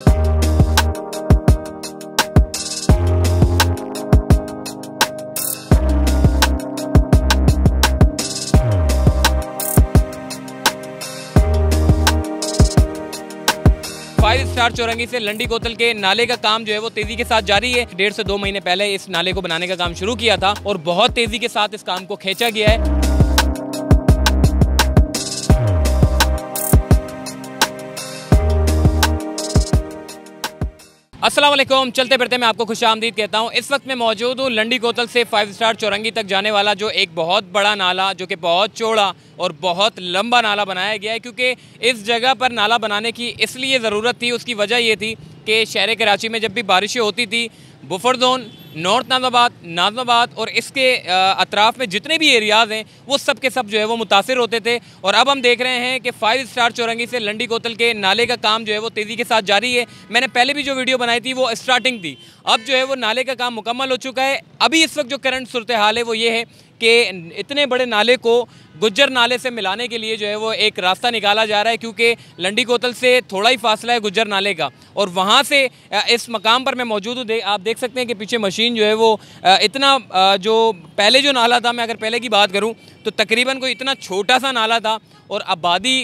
five star Chowrangi से लंडी कोतल के नाले का काम जो है वो तेजी के साथ जारी है डेढ़ से दो महीने पहले इस नाले को बनाने का काम शुरू किया था और बहुत तेजी के साथ इस काम को खींचा गया है असलम चलते फिरते मैं आपको खुश आमदीद कहता हूँ इस वक्त मैं मौजूद हूँ लंडी कोतल से फाइव स्टार चौरंगी तक जाने वाला जो एक बहुत बड़ा नाला जो कि बहुत चौड़ा और बहुत लंबा नाला बनाया गया है क्योंकि इस जगह पर नाला बनाने की इसलिए ज़रूरत थी उसकी वजह ये थी कि शहर कराची में जब भी बारिशें होती थी buffer zone north Nazimabad Nazimabad और इसके अतराफ़ में जितने भी एरियाज़ हैं वो सब के सब जो है वो मुतासर होते थे और अब हम देख रहे हैं कि फाइव स्टार चौरंगी से लंडी कोतल के नाले का काम जो है वो तेज़ी के साथ जारी है मैंने पहले भी जो वीडियो बनाई थी वो स्टार्टिंग थी अब जो है वो नाले का काम मुकम्मल हो चुका है अभी इस वक्त जो करंट सूरत हाल है वो ये है के इतने बड़े नाले को गुज्जर नाले से मिलाने के लिए जो है वो एक रास्ता निकाला जा रहा है क्योंकि लंडी कोतल से थोड़ा ही फासला है गुज्जर नाले का और वहाँ से इस मकाम पर मैं मौजूद हूँ दे, आप देख सकते हैं कि पीछे मशीन जो है वो इतना जो पहले जो नाला था मैं अगर पहले की बात करूँ तो तकरीबन कोई इतना छोटा सा नाला था और आबादी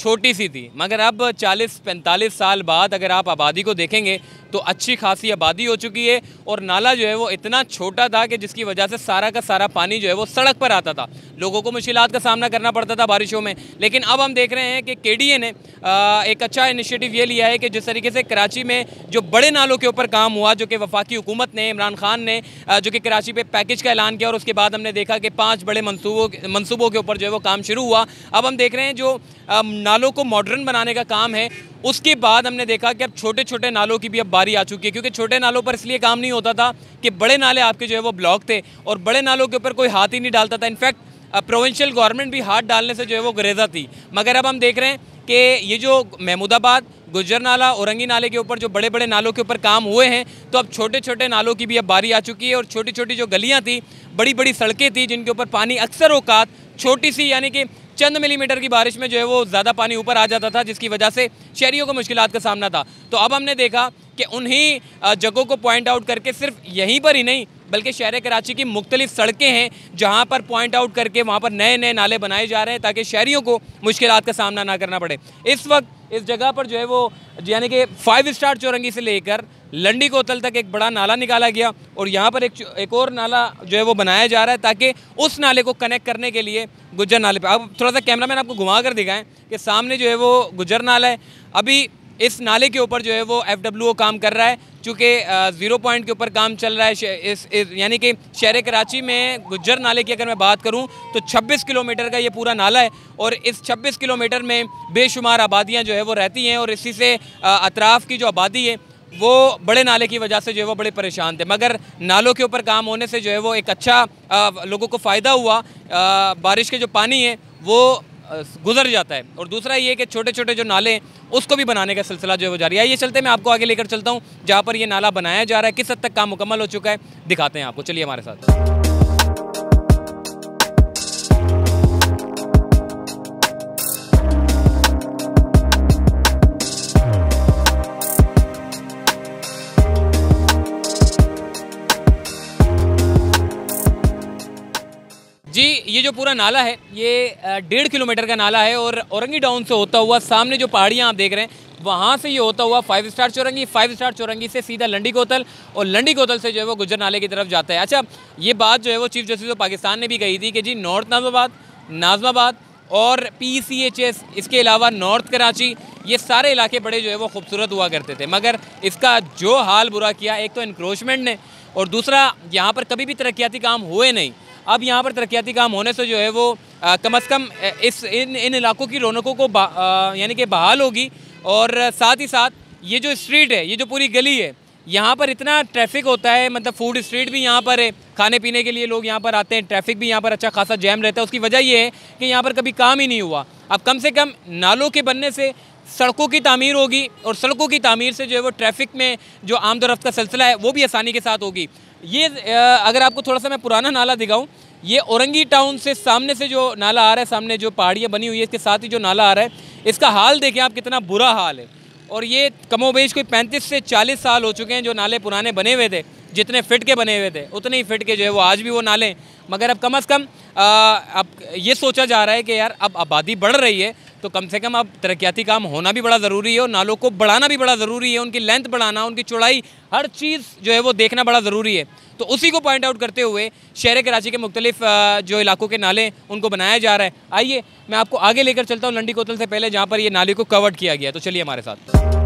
छोटी सी थी मगर अब 40-45 साल बाद अगर आप आबादी को देखेंगे तो अच्छी खासी आबादी हो चुकी है और नाला जो है वो इतना छोटा था कि जिसकी वजह से सारा का सारा पानी जो है वो सड़क पर आता था लोगों को मुश्किल का सामना करना पड़ता था बारिशों में लेकिन अब हम देख रहे हैं कि के डी ने एक अच्छा इनिशिएटिव ये लिया है कि जिस तरीके से कराची में जो बड़े नालों के ऊपर काम हुआ जो कि वफाकी हुकूमत ने इमरान खान ने जो कि कराची पर पैकेज का ऐलान किया और उसके बाद हमने देखा कि पाँच बड़े मनसूबों मनसूबों के ऊपर जो है वो काम शुरू हुआ अब हम देख रहे हैं जो नालों को मॉडर्न बनाने का काम है उसके बाद हमने देखा कि अब छोटे छोटे नालों की भी अब बारी आ चुकी है क्योंकि छोटे नालों पर इसलिए काम नहीं होता था कि बड़े नाले आपके जो है वो ब्लॉक थे और बड़े नालों के ऊपर कोई हाथ ही नहीं डालता था इनफैक्ट प्रोविंशियल गवर्नमेंट भी हाथ डालने से जो है वो ग्रेजा थी मगर अब हम देख रहे हैं कि ये जो महमूदाबाद गुजर नाला औरंगी नाले के ऊपर जो बड़े बड़े नालों के ऊपर काम हुए हैं तो अब छोटे छोटे नालों की भी अब बारी आ चुकी है और छोटी छोटी जो गलियाँ थी बड़ी बड़ी सड़कें थी जिनके ऊपर पानी अक्सर औकात छोटी सी यानी कि चंद मिलीमीटर की बारिश में जो है वो ज़्यादा पानी ऊपर आ जाता था जिसकी वजह से शहरीों को मुश्किल का सामना था तो अब हमने देखा कि उन्हीं जगहों को पॉइंट आउट करके सिर्फ यहीं पर ही नहीं बल्कि शहर कराची की मुख्तलिफ सड़कें हैं जहाँ पर पॉइंट आउट करके वहाँ पर नए नए नाले बनाए जा रहे हैं ताकि शहरीों को मुश्किल का सामना ना करना पड़े इस वक्त इस जगह पर जो है वो यानी कि फाइव स्टार चौरंगी से लेकर लंडी कोतल तक एक बड़ा नाला निकाला गया और यहाँ पर एक एक और नाला जो है वो बनाया जा रहा है ताकि उस नाले को कनेक्ट करने के लिए गुजर नाले पर अब थोड़ा सा कैमरामैन आपको घुमा कर दिखाएं कि सामने जो है वो गुज्जर नाला है अभी इस नाले के ऊपर जो है वो एफ काम कर रहा है चूँकि ज़ीरो पॉइंट के ऊपर काम चल रहा है इस, इस यानी कि शहर कराची में गुजर नाले की अगर मैं बात करूं तो 26 किलोमीटर का ये पूरा नाला है और इस 26 किलोमीटर में बेशुमार आबादियां जो है वो रहती हैं और इसी से अतराफ़ की जो आबादी है वो बड़े नाले की वजह से जो है वो बड़े परेशान थे मगर नालों के ऊपर काम होने से जो है वो एक अच्छा आ, लोगों को फ़ायदा हुआ आ, बारिश के जो पानी है वो गुजर जाता है और दूसरा ये कि छोटे छोटे जो नाले हैं उसको भी बनाने का सिलसिला जो है वो जारी है ये चलते मैं आपको आगे लेकर चलता हूँ जहाँ पर ये नाला बनाया जा रहा है किस हद तक काम मुकम्मल हो चुका है दिखाते हैं आपको चलिए हमारे साथ जी ये जो पूरा नाला है ये डेढ़ किलोमीटर का नाला है और औरंगी डाउन से होता हुआ सामने जो पहाड़ियाँ आप देख रहे हैं वहाँ से ये होता हुआ five star Chowrangi five star Chowrangi से सीधा लंडी कोतल और लंडी कोतल से जो है वो गुजर नाले की तरफ जाता है अच्छा ये बात जो है वो चीफ जस्टिस ऑफ पाकिस्तान ने भी कही थी कि जी नॉर्थ नाजमाबाद नाजमाबाद और पी सी एच एस इसके अलावा नॉर्थ कराची ये सारे इलाके बड़े जो है वो खूबसूरत हुआ करते थे मगर इसका जो हाल बुरा किया एक तो इनक्रोचमेंट ने और दूसरा यहाँ पर कभी भी तरक्याती काम हुए नहीं अब यहाँ पर तरक्याती काम होने से जो है वो आ, कम अज़ कम इस इन इन इलाकों की रौनकों को यानी कि बहाल होगी और साथ ही साथ ये जो स्ट्रीट है ये जो पूरी गली है यहाँ पर इतना ट्रैफिक होता है मतलब फूड स्ट्रीट भी यहाँ पर है खाने पीने के लिए लोग यहाँ पर आते हैं ट्रैफिक भी यहाँ पर अच्छा खासा जैम रहता है उसकी वजह ये है कि यहाँ पर कभी काम ही नहीं हुआ अब कम से कम नालों के बनने से सड़कों की तमीर होगी और सड़कों की तमीर से जो है वो ट्रैफिक में जो आमदरफ्त का सिलसिला है वो भी आसानी के साथ होगी ये अगर आपको थोड़ा सा मैं पुराना नाला दिखाऊँ ये औरंगी टाउन से सामने से जो नाला आ रहा है सामने जो पहाड़ियाँ बनी हुई है इसके साथ ही जो नाला आ रहा है इसका हाल देखें आप कितना बुरा हाल है और ये कमोबेश कोई पैंतीस से चालीस साल हो चुके हैं जो नाले पुराने बने हुए थे जितने फिट के बने हुए थे उतने ही फिट के जो है वो आज भी वो नाले मगर अब कम अज़ कम अब ये सोचा जा रहा है कि यार अब आबादी बढ़ रही है तो कम से कम अब तरक्याती काम होना भी बड़ा ज़रूरी है और नालों को बढ़ाना भी बड़ा ज़रूरी है उनकी लेंथ बढ़ाना उनकी चौड़ाई हर चीज़ जो है वो देखना बड़ा ज़रूरी है तो उसी को पॉइंट आउट करते हुए शहर कराची के मुख्तलिफ जो इलाकों के नाले उनको बनाया जा रहा है आइए मैं आपको आगे लेकर चलता हूँ लंडी कोतल से पहले जहाँ पर ये नाले को कवर्ड किया गया तो चलिए हमारे साथ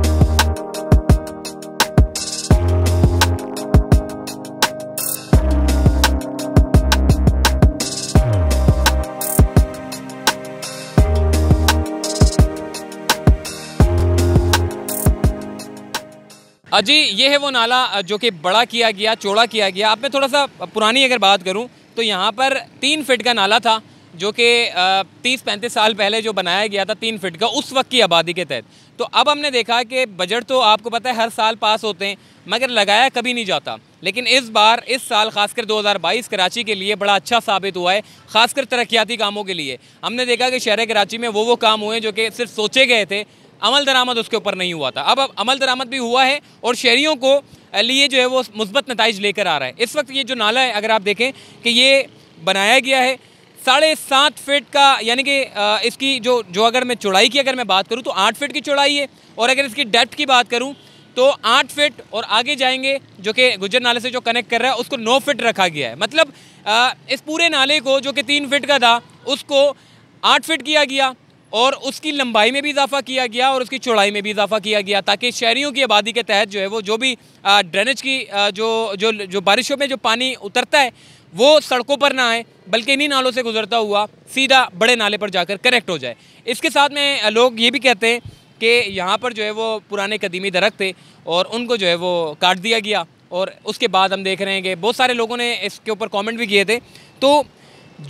अजी ये है वो नाला जो कि बड़ा किया गया चौड़ा किया गया आप मैं थोड़ा सा पुरानी अगर बात करूं तो यहाँ पर तीन फिट का नाला था जो कि तीस पैंतीस साल पहले जो बनाया गया था तीन फिट का उस वक्त की आबादी के तहत तो अब हमने देखा कि बजट तो आपको पता है हर साल पास होते हैं मगर लगाया कभी नहीं जाता लेकिन इस बार इस साल खासकर 2022 कराची के लिए बड़ा अच्छा साबित हुआ है खासकर तरक्याती कामों के लिए हमने देखा कि शहर कराची में वो वो काम हुए जो कि सिर्फ सोचे गए थे अमल दरामद उसके ऊपर नहीं हुआ था अब अब अमल दरामद भी हुआ है और शहरीों को लिए जो है वो मुस्बत नतज लेकर आ रहा है इस वक्त ये जो नाला है अगर आप देखें कि ये बनाया गया है साढ़े सात फिट का यानी कि इसकी जो जो अगर मैं चौड़ाई की अगर मैं बात करूँ तो आठ फिट की चौड़ाई है और अगर इसकी डेप्थ की बात करूँ तो आठ फिट और आगे जाएंगे जो कि गुजर नाले से जो कनेक्ट कर रहा है उसको नौ फिट रखा गया है मतलब इस पूरे नाले को जो कि तीन फिट का था उसको आठ फिट किया गया और उसकी लंबाई में भी इजाफा किया गया और उसकी चौड़ाई में भी इजाफा किया गया ताकि शहरीों की आबादी के तहत जो है वो जो भी ड्रेनेज की जो जो जो बारिशों में जो पानी उतरता है वो सड़कों पर ना आए बल्कि इन्हीं नालों से गुजरता हुआ सीधा बड़े नाले पर जाकर कनेक्ट हो जाए इसके साथ में लोग ये भी कहते हैं कि यहाँ पर जो है वो पुराने कदीमी दरख्त थे और उनको जो है वो काट दिया गया और उसके बाद हम देख रहे हैं कि बहुत सारे लोगों ने इसके ऊपर कमेंट भी किए थे तो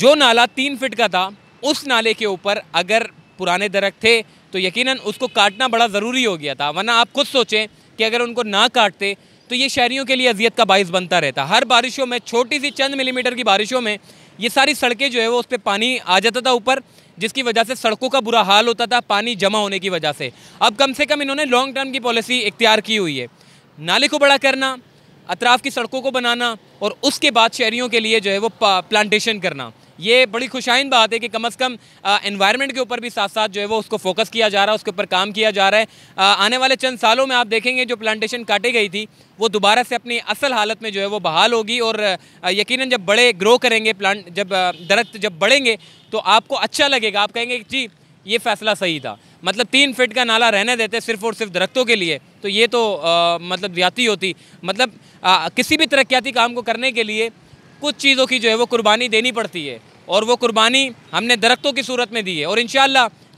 जो नाला तीन फिट का था उस नाले के ऊपर अगर पुराने दरख्त थे तो यकीनन उसको काटना बड़ा ज़रूरी हो गया था वरना आप खुद सोचें कि अगर उनको ना काटते तो ये शहरीों के लिए अजियत का बायस बनता रहता हर बारिशों में छोटी सी चंद मिलीमीटर की बारिशों में ये सारी सड़कें जो है वो उस पर पानी आ जाता था ऊपर जिसकी वजह से सड़कों का बुरा हाल होता था पानी जमा होने की वजह से अब कम से कम इन्होंने लॉन्ग टर्म की पॉलिसी इख्तियार की हुई है नाले को बड़ा करना अतराफ़ की सड़कों को बनाना और उसके बाद शहरीों के लिए जो है वो प्लांटेशन करना ये बड़ी खुशाइन बात है कि कम अज़ कम इन्वायरमेंट के ऊपर भी साथ साथ जो है वो उसको फोकस किया जा रहा है उसके ऊपर काम किया जा रहा है आ, आने वाले चंद सालों में आप देखेंगे जो प्लांटेशन काटी गई थी वो दोबारा से अपनी असल हालत में जो है वो बहाल होगी और यकीनन जब बड़े ग्रो करेंगे प्लांट जब दरख्त जब बढ़ेंगे तो आपको अच्छा लगेगा आप कहेंगे जी ये फैसला सही था मतलब तीन फिट का नाला रहने देते सिर्फ और सिर्फ दरख्तों के लिए तो ये तो आ, मतलब जाती होती मतलब आ, किसी भी तरक्याती काम को करने के लिए कुछ चीज़ों की जो है वो कुर्बानी देनी पड़ती है और वो कुर्बानी हमने दरख्तों की सूरत में दी है और इन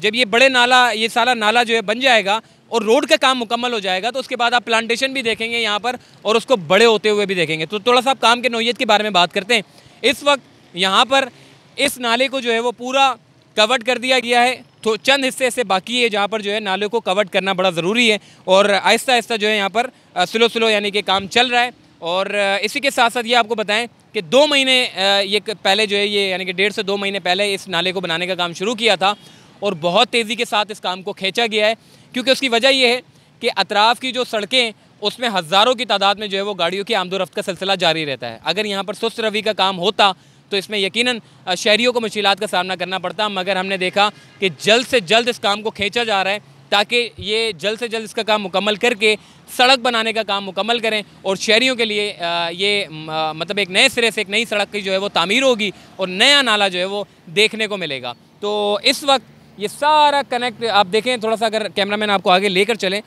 जब ये बड़े नाला ये सारा नाला जो है बन जाएगा और रोड का काम मुकम्मल हो जाएगा तो उसके बाद आप प्लांटेशन भी देखेंगे यहाँ पर और उसको बड़े होते हुए भी देखेंगे तो थोड़ा सा आप काम के नोयत के बारे में बात करते हैं इस वक्त यहाँ पर इस नाले को जो है वो पूरा कवर्ड कर दिया गया है तो चंद हिस्से ऐसे बाकी है जहाँ पर जो है नालों को कवर करना बड़ा ज़रूरी है और आहिस्ता आहिस्ता जो है यहाँ पर स्लो स्लो यानी कि काम चल रहा है और इसी के साथ साथ ये आपको बताएं कि दो महीने ये पहले जो है ये यानी कि डेढ़ से दो महीने पहले इस नाले को बनाने का काम शुरू किया था और बहुत तेज़ी के साथ इस काम को खींचा गया है क्योंकि उसकी वजह ये है कि अतराफ़ की जो सड़कें उसमें हज़ारों की तादाद में जो है वो गाड़ियों की आमदोरफ्त का सिलसिला जारी रहता है अगर यहाँ पर सुस्त रवि का काम होता तो इसमें यकीनन शहरीों को मुश्किल का सामना करना पड़ता मगर हमने देखा कि जल्द से जल्द इस काम को खींचा जा रहा है ताकि ये जल्द से जल्द इसका काम मुकम्मल करके सड़क बनाने का काम मुकम्मल करें और शहरीों के लिए ये मतलब एक नए सिरे से एक नई सड़क की जो है वो तामीर होगी और नया नाला जो है वो देखने को मिलेगा तो इस वक्त ये सारा कनेक्ट आप देखें थोड़ा सा अगर कैमरामैन आपको आगे लेकर चलें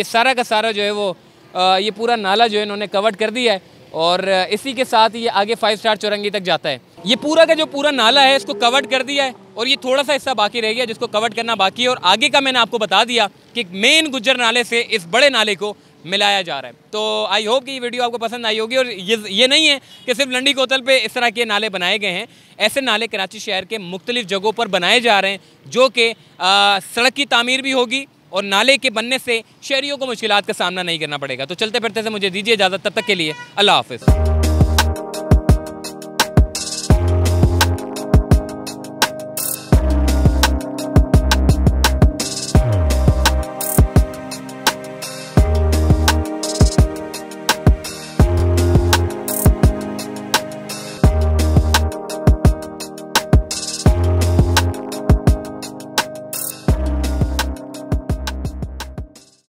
ये सारा का सारा जो है वो ये पूरा नाला जो है इन्होंने कवर कर दिया है और इसी के साथ ये आगे फाइव स्टार चौरंगी तक जाता है ये पूरा का जो पूरा नाला है इसको कवर्ड कर दिया है और ये थोड़ा सा हिस्सा बाकी रह गया जिसको कवर्ड करना बाकी है और आगे का मैंने आपको बता दिया कि मेन गुजर नाले से इस बड़े नाले को मिलाया जा रहा है तो आई होप कि ये वीडियो आपको पसंद आई होगी और ये ये नहीं है कि सिर्फ लंडी कोतल पे इस तरह के नाले बनाए गए हैं ऐसे नाले कराची शहर के मुख्तलिफ़ जगहों पर बनाए जा रहे हैं जो कि सड़क की तमीर भी होगी और नाले के बनने से शहरीों को मुश्किल का सामना नहीं करना पड़ेगा तो चलते फिरते से मुझे दीजिए इजाज़त तब तक के लिए अल्लाह हाफिज़